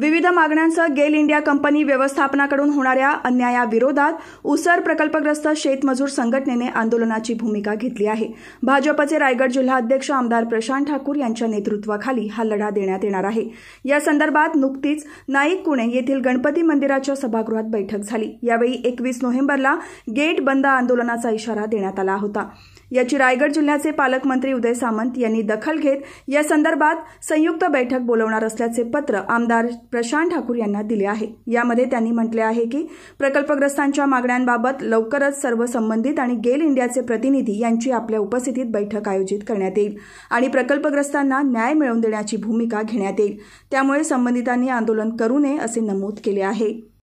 विविध मागण्यांचं गेल इंडिया कंपनी व्यवस्थापनाकडून होणाऱ्या अन्यायाविरोधात उसर प्रकल्पग्रस्त शेतमजूर संघटनेने आंदोलनाची भूमिका घेतली आहे भाजपचे रायगड जिल्हाध्यक्ष आमदार प्रशांत ठाकूर यांच्या नेतृत्वाखाली हा लढा देण्यात येणार आहे या संदर्भात नुकतीच नाईक कुणे येथील गणपती मंदिराच्या सभागृहात बैठक झाली यावेळी एकवीस नोव्हेंबरला गेट बंद आंदोलनाचा इशारा देण्यात आला होता याची रायगड जिल्ह्याचे पालकमंत्री उदय सामंत यांनी दखल घेत या संदर्भात संयुक्त बैठक बोलवणार असल्याचे पत्र आमदार प्रशांत ठाकूर यांना दिले आहे यामध्ये त्यांनी म्हटले आहे की प्रकल्पग्रस्तांच्या मागण्यांबाबत लवकरच सर्व संबंधित आणि गेल इंडियाचे प्रतिनिधी यांची आपल्या उपस्थितीत बैठक आयोजित करण्यात येईल आणि प्रकल्पग्रस्तांना न्याय मिळवून देण्याची भूमिका घेण्यात येईल त्यामुळे संबंधितांनी आंदोलन करू नये असे नमूद केले आहे